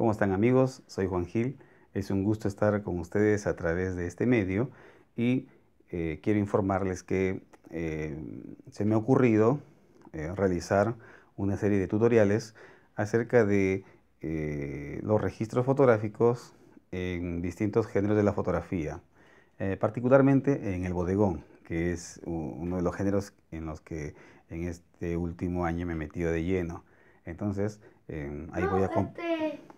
¿Cómo están amigos? Soy Juan Gil. Es un gusto estar con ustedes a través de este medio y eh, quiero informarles que eh, se me ha ocurrido eh, realizar una serie de tutoriales acerca de los registros fotográficos en distintos géneros de la fotografía, particularmente en el bodegón, que es uno de los géneros en los que en este último año me he metido de lleno. Entonces, em, ahí voy a...